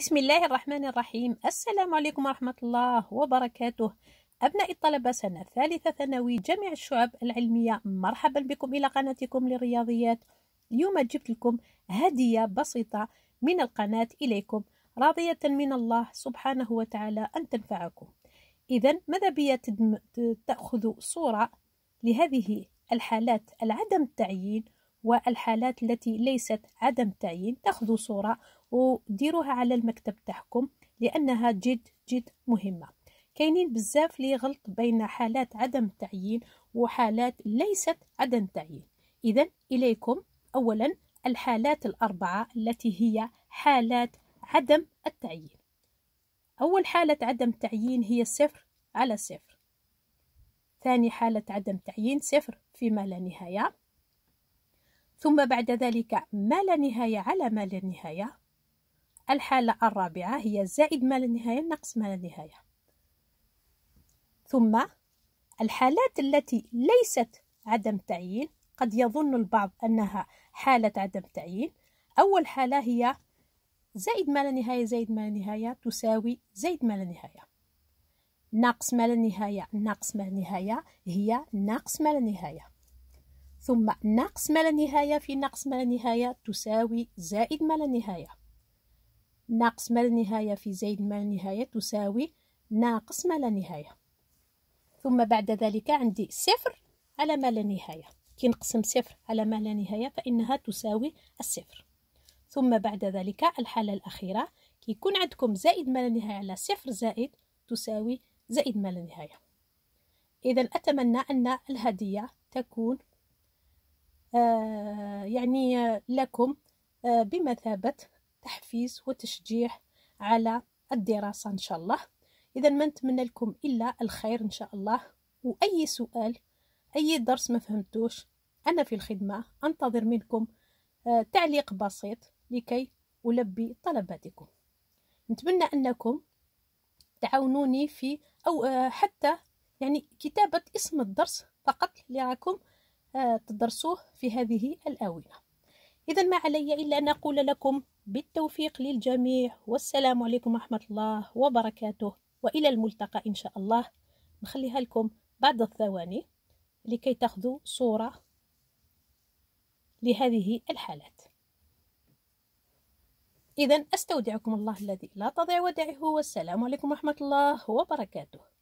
بسم الله الرحمن الرحيم السلام عليكم ورحمة الله وبركاته أبناء الطلبة سنة ثالثة ثانوي جميع الشعب العلمية مرحبا بكم إلى قناتكم للرياضيات اليوم جبت لكم هدية بسيطة من القناة إليكم راضية من الله سبحانه وتعالى أن تنفعكم إذا ماذا بيا تأخذ صورة لهذه الحالات العدم التعيين والحالات التي ليست عدم تعيين تاخذوا صورة وديروها على المكتب تاعكم لأنها جد جد مهمة كاينين بزاف لي غلط بين حالات عدم تعيين وحالات ليست عدم تعيين إذا إليكم أولا الحالات الأربعة التي هي حالات عدم التعيين أول حالة عدم تعيين هي صفر على صفر ثاني حالة عدم تعيين صفر فيما لا نهاية ثم بعد ذلك ما لا نهاية على ما لا نهاية الحالة الرابعة هي زائد ما لا نهاية ناقص ما لا نهاية ثم الحالات التي ليست عدم تعيين قد يظن البعض أنها حالة عدم تعيين أول حالة هي زائد ما لا نهاية زائد ما لا نهاية تساوي زائد ما لا نهاية ناقص ما لا نهاية ناقص ما لا نهاية هي ناقص ما لا نهاية ثم ناقص ما لا نهاية في ناقص ما لا نهاية تساوي زائد ما لا نهاية ناقص ما لا نهاية في زائد ما لا نهاية تساوي ناقص ما لا نهاية ثم بعد ذلك عندي صفر على ما لا نهاية كي نقسم صفر على ما لا نهاية فإنها تساوي الصفر ثم بعد ذلك الحالة الأخيرة كي يكون عندكم زائد ما لا نهاية على صفر زائد تساوي زائد ما لا نهاية إذا أتمنى أن الهدية تكون آه، يعني لكم آه، بمثابة تحفيز وتشجيع على الدراسة إن شاء الله إذا ما نتمنى لكم إلا الخير إن شاء الله وأي سؤال أي درس ما فهمتوش أنا في الخدمة أنتظر منكم آه، تعليق بسيط لكي ألبي طلباتكم نتمنى أنكم تعاونوني في أو حتى يعني كتابة اسم الدرس فقط اللي آه، تدرسوه في هذه الآونة إذا ما علي إلا أن أقول لكم بالتوفيق للجميع والسلام عليكم ورحمة الله وبركاته وإلى الملتقى إن شاء الله نخليها لكم بعض الثواني لكي تاخذوا صورة لهذه الحالات إذا أستودعكم الله الذي لا تضيع ودعه والسلام عليكم ورحمة الله وبركاته